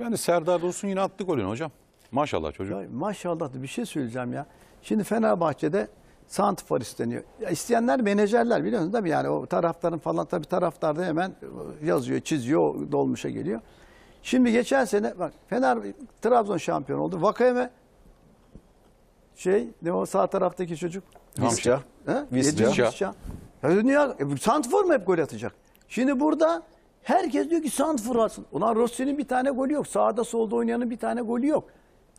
Yani Serdar Dursun yine attı golünü hocam. Maşallah çocuk. Ya, maşallah bir şey söyleyeceğim ya. Şimdi Fenerbahçe'de santifor isteniyor. Ya İsteyenler, menajerler biliyorsunuz değil mi? Yani o taraftarın falan tabi taraftar hemen yazıyor, çiziyor, dolmuşa geliyor. Şimdi geçen sene bak Fener Trabzon şampiyon oldu. Vakayeme şey ne o sağ taraftaki çocuk? Visca. Visca. Visca. Ya dünya santifor mu hep gol atacak? Şimdi burada Herkes diyor ki Santfor alsın. Ulan Rossi'nin bir tane golü yok. Sağda solda oynayanın bir tane golü yok.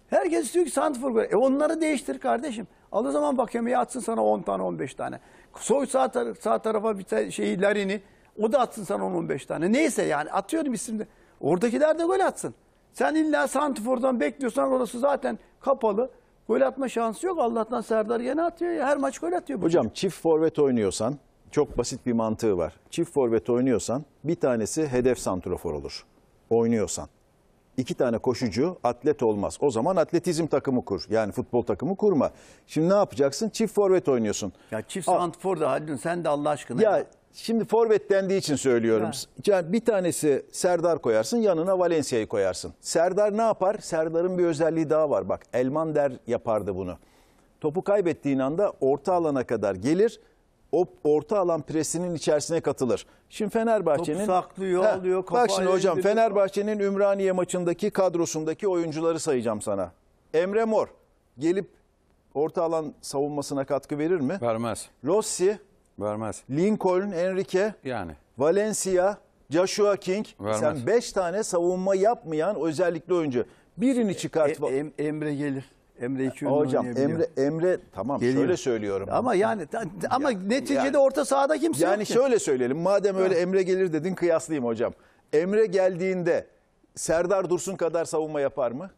Herkes diyor ki Santfor golü. E onları değiştir kardeşim. Al o zaman ya atsın sana 10 tane 15 tane. Soy sağ, tar sağ tarafa bir şeyi Larin'i o da atsın sana 10-15 tane. Neyse yani atıyorum isimde. Oradakiler de gol atsın. Sen illa Santifor'dan bekliyorsan orası zaten kapalı. Gol atma şansı yok. Allah'tan Serdar yine atıyor. Ya. Her maç gol atıyor. Hocam çift forvet oynuyorsan çok basit bir mantığı var. Çift forvet oynuyorsan bir tanesi hedef santrofor olur. Oynuyorsan. İki tane koşucu atlet olmaz. O zaman atletizm takımı kur. Yani futbol takımı kurma. Şimdi ne yapacaksın? Çift forvet oynuyorsun. Ya çift A santrofor da Haldun sen de Allah aşkına. Ya, ya. şimdi forvet dendiği için söylüyorum. Ya. Yani bir tanesi Serdar koyarsın yanına Valencia'yı koyarsın. Serdar ne yapar? Serdar'ın bir özelliği daha var bak. Elmander yapardı bunu. Topu kaybettiğin anda orta alana kadar gelir o orta alan presinin içerisine katılır. Şimdi Fenerbahçe'nin Top saklıyor, he, alıyor, Bak şimdi hocam Fenerbahçe'nin Ümraniye maçındaki kadrosundaki oyuncuları sayacağım sana. Emre Mor gelip orta alan savunmasına katkı verir mi? Vermez. Rossi, vermez. Lincoln, Enrique, yani Valencia, Joshua King. Vermez. Sen 5 tane savunma yapmayan özellikle oyuncu. Birini e, çıkart. E, em, Emre gelir. Emre iki ünlü Hocam Emre Emre tamam Geliyor. şöyle söylüyorum. Ama yani ta- ama neticede yani- orta sahada kimse yok Yani şöyle söyleyelim. Madem öyle Emre gelir dedin kıyaslayayım hocam. Emre geldiğinde Serdar Dursun kadar savunma yapar mı?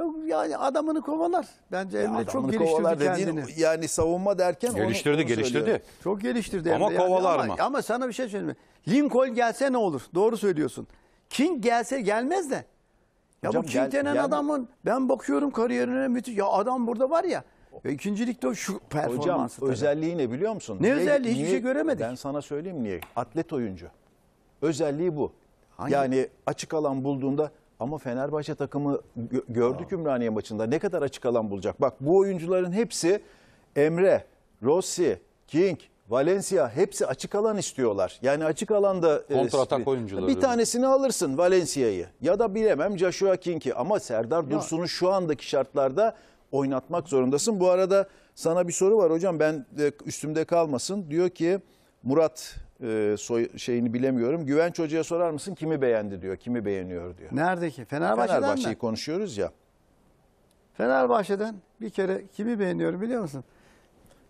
Yok, Yani adamını kovalar. Bence Emre çok geliştirdi dediğin, kendini. Yani savunma derken Geliştirdi, onu geliştirdi. söylüyorum. Çok geliştirdi Ama Emre. kovalar ama, mı? Ama sana bir şey söyleyeyim mi? Lincoln gelse ne olur? Doğru söylüyorsun. King gelse gelmez de ya Hocam bu King denen gelme- adamın ben bakıyorum kariyerine müthiş. Ya adam burada var ya. Ya ikinci ligde şu Hocam performansı. tabii. ne biliyor musun? Ne özelliği? Hiçbir şey göremedik. Ben sana söyleyeyim niye? Atlet oyuncu. Özelliği bu. Hangi- Yani açık alan bulduğunda ama Fenerbahçe takımı gördük Ümraniye maçında ne kadar açık alan bulacak? Bak bu oyuncuların hepsi Emre, Rossi, King, Valencia hepsi açık alan istiyorlar. Yani açık alanda e, kontratak e, oyuncuları. Bir tanesini alırsın Valencia'yı ya da bilemem Joshua King'i ama Serdar Dursun'u şu andaki şartlarda oynatmak zorundasın. Bu arada sana bir soru var hocam ben e, üstümde kalmasın. Diyor ki Murat e, soy, şeyini bilemiyorum. Güvenç Hoca'ya sorar mısın kimi beğendi diyor. Kimi beğeniyor diyor. Neredeki? Fenerbahçe'den mi? Fenerbahçe'yi konuşuyoruz ya. Fenerbahçe'den bir kere kimi beğeniyorum biliyor musun?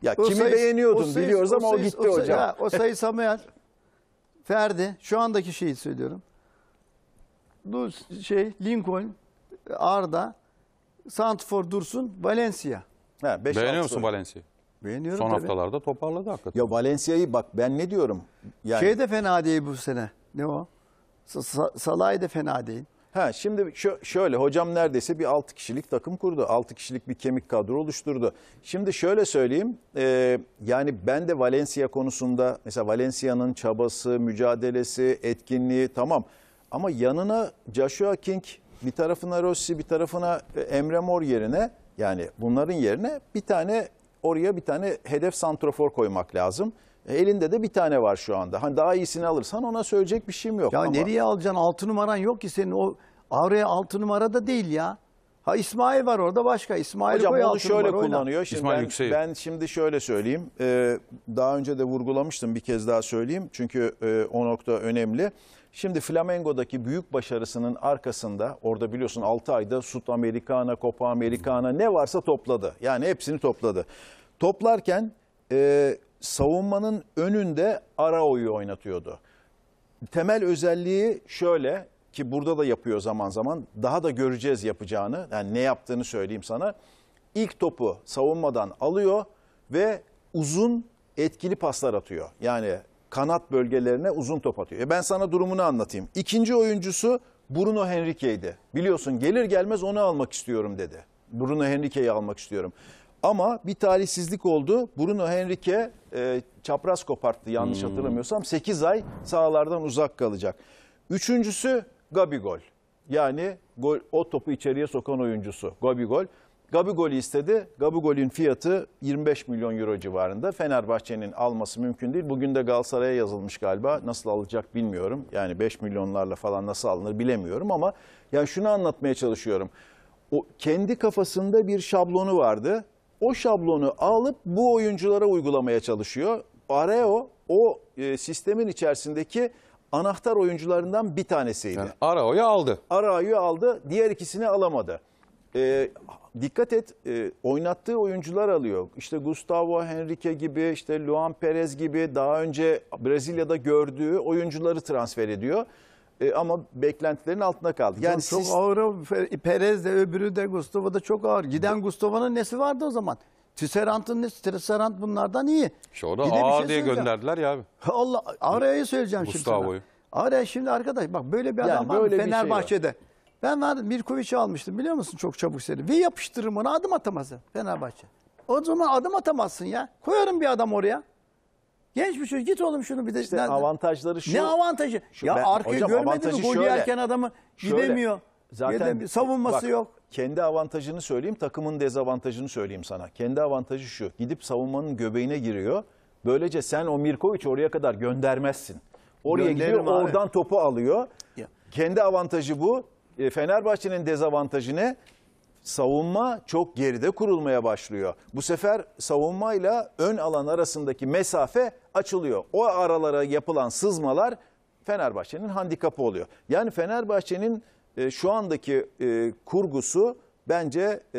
Ya o kimi sayı, beğeniyordun sayı, biliyoruz ama sayı, o gitti o sayı, hocam. Ya, o sayı Samuel, Ferdi, şu andaki şeyi söylüyorum. Bu şey Lincoln, Arda, Santifor Dursun, Valencia. Ha, beş, Beğeniyor musun Valencia? Beğeniyorum Son tabii. haftalarda toparladı hakikaten. Ya Valencia'yı bak ben ne diyorum? Yani... Şey de fena değil bu sene. Ne o? Salay da fena değil. Ha şimdi şöyle hocam neredeyse bir 6 kişilik takım kurdu. 6 kişilik bir kemik kadro oluşturdu. Şimdi şöyle söyleyeyim. E, yani ben de Valencia konusunda mesela Valencia'nın çabası, mücadelesi, etkinliği tamam. Ama yanına Joshua King, bir tarafına Rossi, bir tarafına e, Emre Mor yerine yani bunların yerine bir tane oraya bir tane hedef santrofor koymak lazım. E, elinde de bir tane var şu anda. Hani daha iyisini alırsan ona söyleyecek bir şeyim yok. Ya ama... nereye alacaksın? Altı numaran yok ki senin. O Avra'ya altı numara da değil ya. Ha İsmail var orada başka. İsmail Hocam onu şöyle var, kullanıyor. Şimdi İsmail ben, ben şimdi şöyle söyleyeyim. Ee, daha önce de vurgulamıştım bir kez daha söyleyeyim. Çünkü e, o nokta önemli. Şimdi Flamengo'daki büyük başarısının arkasında orada biliyorsun 6 ayda Sud Amerikana, Copa Amerikana ne varsa topladı. Yani hepsini topladı. Toplarken e, savunmanın önünde Arao'yu oynatıyordu. Temel özelliği şöyle ki burada da yapıyor zaman zaman. Daha da göreceğiz yapacağını. Yani ne yaptığını söyleyeyim sana. İlk topu savunmadan alıyor ve uzun etkili paslar atıyor. Yani kanat bölgelerine uzun top atıyor. E ben sana durumunu anlatayım. İkinci oyuncusu Bruno Henrique'ydi. Biliyorsun gelir gelmez onu almak istiyorum dedi. Bruno Henrique'yi almak istiyorum. Ama bir talihsizlik oldu. Bruno Henrique e, çapraz koparttı yanlış hmm. hatırlamıyorsam. 8 ay sahalardan uzak kalacak. Üçüncüsü Gabigol. Yani gol, o topu içeriye sokan oyuncusu Gabigol. Gabigol'ü istedi. Gabigol'ün fiyatı 25 milyon euro civarında. Fenerbahçe'nin alması mümkün değil. Bugün de Galatasaray'a yazılmış galiba. Nasıl alacak bilmiyorum. Yani 5 milyonlarla falan nasıl alınır bilemiyorum ama yani şunu anlatmaya çalışıyorum. O kendi kafasında bir şablonu vardı o şablonu alıp bu oyunculara uygulamaya çalışıyor. Areo o e, sistemin içerisindeki anahtar oyuncularından bir tanesiydi. Yani Arao'yu aldı. Arao'yu aldı, diğer ikisini alamadı. E, dikkat et, e, oynattığı oyuncular alıyor. İşte Gustavo Henrique gibi, işte Luan Perez gibi daha önce Brezilya'da gördüğü oyuncuları transfer ediyor. E, ama beklentilerin altında kaldı. Yani çok siz... ağır Perez de öbürü de Gustavo da çok ağır. Giden Gustavo'nun nesi vardı o zaman? Tisserant'ın nesi? Tisserant bunlardan iyi. İşte o da ağır şey diye gönderdiler ya abi. Allah araya söyleyeceğim şimdi. Gustavo'yu. Araya şimdi arkadaş bak böyle bir adam yani var böyle şey Fenerbahçe'de. Şey Ben vardım Mirkoviç'i almıştım biliyor musun çok çabuk seri. Ve yapıştırırım ona adım atamazsın Fenerbahçe. O zaman adım atamazsın ya. Koyarım bir adam oraya. Genç bir çocuk git oğlum şunu bir de. İşte avantajları şu. Ne avantajı? Şu, ya ben, arkayı hocam, mi? Gol yerken adamı şöyle, gidemiyor. Zaten gidemiyor. savunması bak, yok. Kendi avantajını söyleyeyim, takımın dezavantajını söyleyeyim sana. Kendi avantajı şu. Gidip savunmanın göbeğine giriyor. Böylece sen o Mirkoviç oraya kadar göndermezsin. Oraya Gönderim gidiyor, abi. oradan topu alıyor. Ya. Kendi avantajı bu. E, Fenerbahçe'nin dezavantajı ne? savunma çok geride kurulmaya başlıyor. Bu sefer savunmayla ön alan arasındaki mesafe açılıyor. O aralara yapılan sızmalar Fenerbahçe'nin handikapı oluyor. Yani Fenerbahçe'nin e, şu andaki e, kurgusu bence e,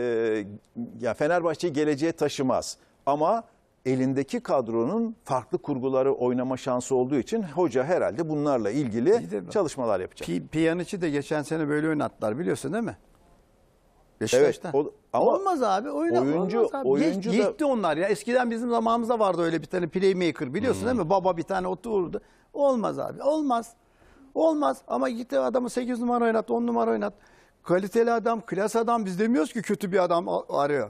ya Fenerbahçe geleceğe taşımaz. Ama elindeki kadronun farklı kurguları oynama şansı olduğu için hoca herhalde bunlarla ilgili çalışmalar yapacak. Pi, Piyanic'i de geçen sene böyle oynattılar biliyorsun değil mi? Beşiktaş'ta. Evet, o, ama olmaz abi öyle oyuncu, olmaz abi. Oyuncu Geç, da... Geçti onlar ya. Eskiden bizim zamanımızda vardı öyle bir tane playmaker biliyorsun hmm. değil mi? Baba bir tane oturdu. Olmaz abi olmaz. Olmaz ama gitti adamı 8 numara oynat 10 numara oynat. Kaliteli adam klas adam biz demiyoruz ki kötü bir adam arıyor.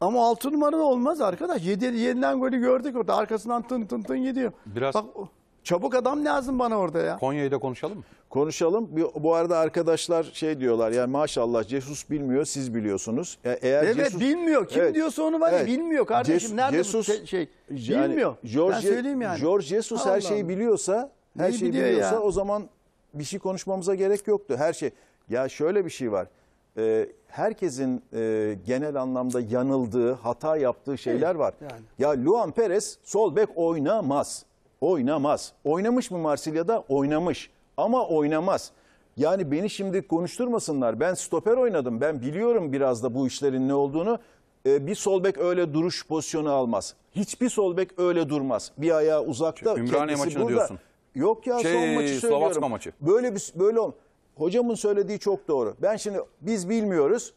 Ama 6 numara da olmaz arkadaş. Yedi, yenilen golü gördük orada arkasından tın tın tın gidiyor. Biraz Bak, Çabuk adam lazım bana orada ya. Konya'yı da konuşalım Konuşalım. Bu arada arkadaşlar şey diyorlar yani maşallah Cesus bilmiyor siz biliyorsunuz. Yani e, eğer evet Cesus, bilmiyor. Kim evet, diyorsa onu var ya evet, bilmiyor kardeşim. Ces, Nerede Cesus, bu şey? Yani, bilmiyor. George, ben söyleyeyim yani. George Jesus her şeyi biliyorsa her Neyi şeyi biliyorsa ya? o zaman bir şey konuşmamıza gerek yoktu. Her şey. Ya şöyle bir şey var. Ee, herkesin e, genel anlamda yanıldığı, hata yaptığı şeyler evet, var. Yani. Ya Luan Perez sol bek oynamaz. Oynamaz. Oynamış mı Marsilya'da? Oynamış. Ama oynamaz. Yani beni şimdi konuşturmasınlar. Ben stoper oynadım. Ben biliyorum biraz da bu işlerin ne olduğunu. Ee, bir sol bek öyle duruş pozisyonu almaz. Hiçbir sol bek öyle durmaz. Bir ayağı uzakta. Şey, Ümraniye maçını burada. diyorsun. Yok ya şey, son maçı söylüyorum. Slovatska maçı. Böyle bir böyle Hocamın söylediği çok doğru. Ben şimdi biz bilmiyoruz.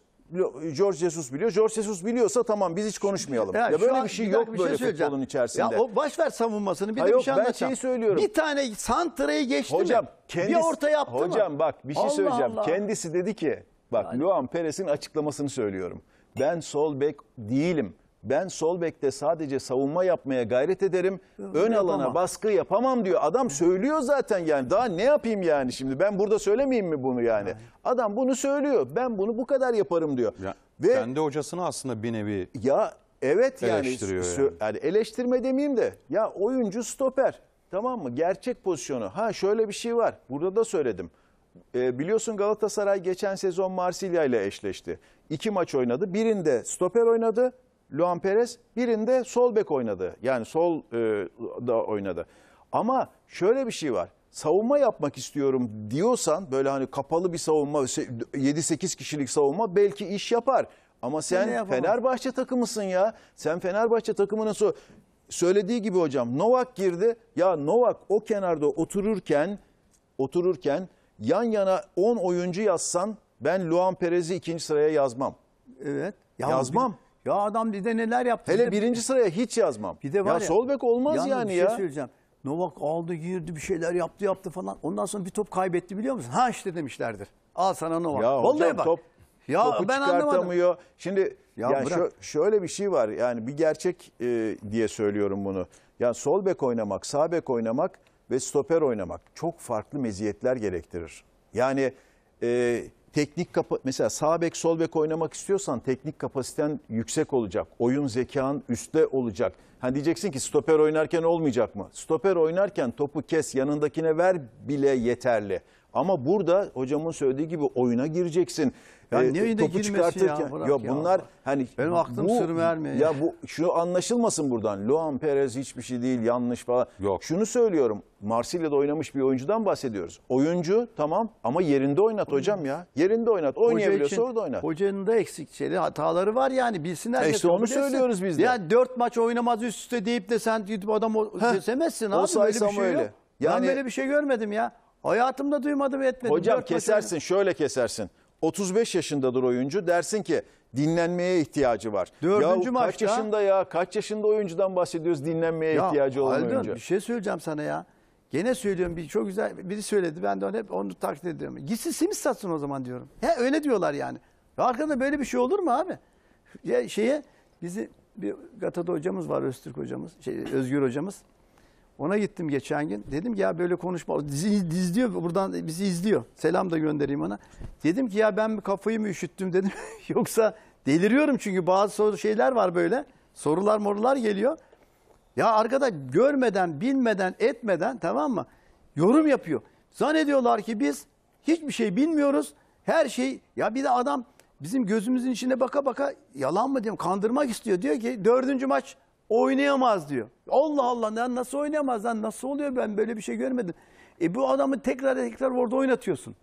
George Jesus biliyor. George Jesus biliyorsa tamam biz hiç konuşmayalım. Ya, ya böyle bir şey yok bir böyle şey futbolun içerisinde. Ya o baş ver savunmasını bir ha de yok, bir şey anlatacağım. Ben şeyi söylüyorum. Bir tane santraya geçti hocam, mi? Kendisi, bir orta yaptı hocam, mı? Hocam bak bir şey Allah söyleyeceğim. Allah. Kendisi dedi ki bak Luan Perez'in açıklamasını söylüyorum. Ben sol bek değilim. Ben sol bekte sadece savunma yapmaya gayret ederim. Ön yapamam. alana baskı yapamam diyor. Adam söylüyor zaten yani. Daha ne yapayım yani şimdi? Ben burada söylemeyeyim mi bunu yani? yani. Adam bunu söylüyor. Ben bunu bu kadar yaparım diyor. Ya, Ve kendi hocasını aslında bir nevi Ya evet yani, eleştiriyor yani. yani eleştirme demeyeyim de ya oyuncu stoper tamam mı? Gerçek pozisyonu. Ha şöyle bir şey var. Burada da söyledim. E, biliyorsun Galatasaray geçen sezon Marsilya ile eşleşti. İki maç oynadı. Birinde stoper oynadı, Luan Perez birinde sol bek oynadı. Yani sol e, da oynadı. Ama şöyle bir şey var. Savunma yapmak istiyorum diyorsan böyle hani kapalı bir savunma 7-8 kişilik savunma belki iş yapar. Ama sen Fenerbahçe takımısın ya. Sen Fenerbahçe takımının so söylediği gibi hocam Novak girdi. Ya Novak o kenarda otururken otururken yan yana 10 oyuncu yazsan ben Luan Perez'i ikinci sıraya yazmam. Evet. Yazmam. Bir... Ya adam bize neler yaptı. Hele birinci sıraya hiç yazmam. Bir de var ya, ya sol bek olmaz yani, bir şey ya. şey söyleyeceğim. Novak aldı girdi bir şeyler yaptı yaptı falan. Ondan sonra bir top kaybetti biliyor musun? Ha işte demişlerdir. Al sana Novak. Ya Vallahi hocam, bak. Top, ya topu ben Anlamadım. Şimdi ya yani şö şöyle bir şey var. Yani bir gerçek e, diye söylüyorum bunu. Yani sol bek oynamak, sağ bek oynamak ve stoper oynamak çok farklı meziyetler gerektirir. Yani e, teknik kapa mesela sağ bek sol bek oynamak istiyorsan teknik kapasiten yüksek olacak. Oyun zekan üstte olacak. Hani diyeceksin ki stoper oynarken olmayacak mı? Stoper oynarken topu kes yanındakine ver bile yeterli. Ama burada hocamın söylediği gibi oyuna gireceksin. Yani e, topu çıkartırken ya, ya bunlar ya. hani benim aklım bu, sır vermiyor. Ya. bu şu anlaşılmasın buradan. Luan Perez hiçbir şey değil, yanlış falan. Yok. Şunu söylüyorum. Marsilya'da oynamış bir oyuncudan bahsediyoruz. Oyuncu tamam ama yerinde oynat Oyun. hocam ya. Yerinde oynat. Oynayabiliyorsa Hoca orada oynat. Hocanın da eksik şeyleri, hataları var yani. Bilsinler. E işte onu söylüyoruz biz de. Ya dört maç oynamaz üst üste deyip de sen YouTube adam Heh. desemezsin abi. O şey öyle bir şey öyle. Yok. Yani, ben böyle bir şey görmedim ya. Hayatımda duymadım etmedim. Hocam dört kesersin maç şöyle kesersin. 35 yaşındadır oyuncu dersin ki dinlenmeye ihtiyacı var. Dördüncü ya, maçta... Kaç yaşında ya kaç yaşında oyuncudan bahsediyoruz dinlenmeye ya, ihtiyacı olan Aldın, oyuncu. Bir şey söyleyeceğim sana ya. Gene söylüyorum bir çok güzel biri söyledi ben de onu hep onu takdir ediyorum. Gitsin simit satsın o zaman diyorum. He öyle diyorlar yani. Ya arkada böyle bir şey olur mu abi? Ya şeye bizi bir Gata'da hocamız var Öztürk hocamız şey Özgür hocamız. Ona gittim geçen gün. Dedim ki ya böyle konuşma. Dizi izliyor buradan bizi izliyor. Selam da göndereyim ona. Dedim ki ya ben kafayı mı üşüttüm dedim. Yoksa deliriyorum çünkü bazı şeyler var böyle. Sorular morular geliyor. Ya arkadaş görmeden, bilmeden, etmeden tamam mı? Yorum yapıyor. Zannediyorlar ki biz hiçbir şey bilmiyoruz. Her şey ya bir de adam bizim gözümüzün içine baka baka yalan mı diyorum kandırmak istiyor. Diyor ki dördüncü maç Oynayamaz diyor. Allah Allah lan nasıl oynayamaz lan nasıl oluyor ben böyle bir şey görmedim. E bu adamı tekrar tekrar orada oynatıyorsun.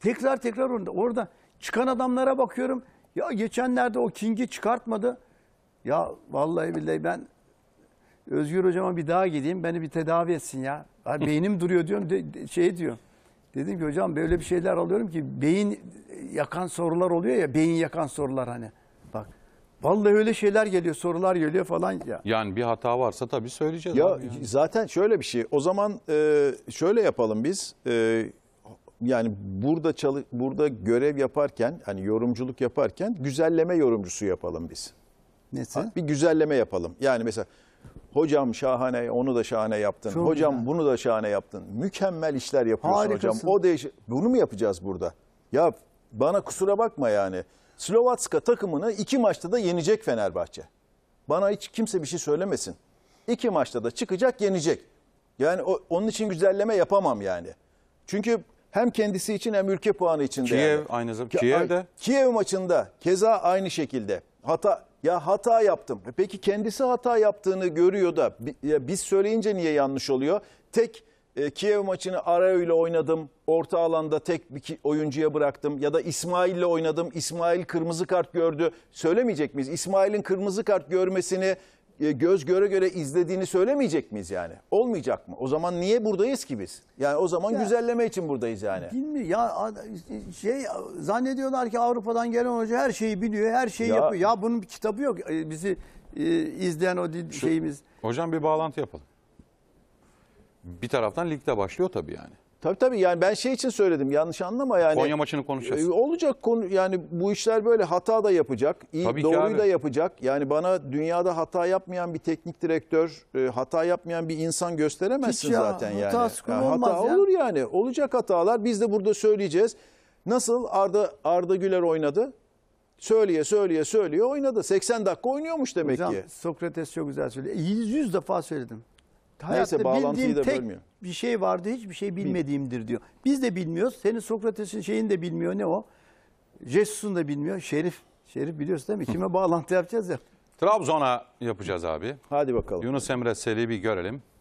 Tekrar tekrar orada. Orada çıkan adamlara bakıyorum. Ya geçenlerde o King'i çıkartmadı. Ya vallahi billahi ben Özgür hocama bir daha gideyim beni bir tedavi etsin ya. ya beynim duruyor diyorum de, de, şey diyor. Dedim ki hocam böyle bir şeyler alıyorum ki beyin yakan sorular oluyor ya beyin yakan sorular hani. Vallahi öyle şeyler geliyor, sorular geliyor falan ya. Yani bir hata varsa tabii söyleyeceğiz. Ya yani. zaten şöyle bir şey. O zaman e, şöyle yapalım biz. E, yani burada çalı burada görev yaparken hani yorumculuk yaparken güzelleme yorumcusu yapalım biz. Nesi? bir güzelleme yapalım. Yani mesela hocam şahane onu da şahane yaptın. Çok hocam güzel. bunu da şahane yaptın. Mükemmel işler yapıyorsun Harikasın. hocam. O değiş bunu mu yapacağız burada? Ya bana kusura bakma yani. Slovatska takımını iki maçta da yenecek Fenerbahçe. Bana hiç kimse bir şey söylemesin. İki maçta da çıkacak yenecek. Yani o, onun için güzelleme yapamam yani. Çünkü hem kendisi için hem ülke puanı için Kiev yani. aynı zamanda. Kiev'de. Kiev maçında keza aynı şekilde. Hata ya hata yaptım. E peki kendisi hata yaptığını görüyor da ya biz söyleyince niye yanlış oluyor? Tek e, Kiev maçını Arao ile oynadım. Orta alanda tek bir oyuncuya bıraktım. Ya da İsmail ile oynadım. İsmail kırmızı kart gördü. Söylemeyecek miyiz? İsmail'in kırmızı kart görmesini e, göz göre göre izlediğini söylemeyecek miyiz yani? Olmayacak mı? O zaman niye buradayız ki biz? Yani o zaman ya, güzelleme için buradayız yani. Bilmiyorum. Ya şey zannediyorlar ki Avrupa'dan gelen hoca her şeyi biliyor, her şeyi ya, yapıyor. Ya bunun bir kitabı yok. E, bizi e, izleyen o Şu, şeyimiz. Hocam bir bağlantı yapalım bir taraftan ligde başlıyor tabii yani. Tabii tabii yani ben şey için söyledim yanlış anlama yani. Konya maçını konuşacağız. E, olacak konu yani bu işler böyle hata da yapacak, iyi tabii doğruyu da yapacak. Yani bana dünyada hata yapmayan bir teknik direktör, e, hata yapmayan bir insan gösteremezsin Hiç ya, zaten yani. yani hata ya. olur yani. Olacak hatalar biz de burada söyleyeceğiz. Nasıl Arda Arda Güler oynadı? Söyleye söyleye söyleye oynadı. 80 dakika oynuyormuş demek Hocam, ki. Sokrates çok güzel söyledi. 100 e, defa söyledim. Hayatta Neyse, bağlantıyı bildiğim da tek bölmüyor. bir şey vardı hiçbir şey bilmediğimdir diyor. Biz de bilmiyoruz. Senin Sokrates'in şeyini de bilmiyor ne o? Jesus'un da bilmiyor. Şerif. Şerif biliyorsun değil mi? Kime bağlantı yapacağız ya? Trabzon'a yapacağız abi. Hadi bakalım. Yunus Emre Selibi görelim.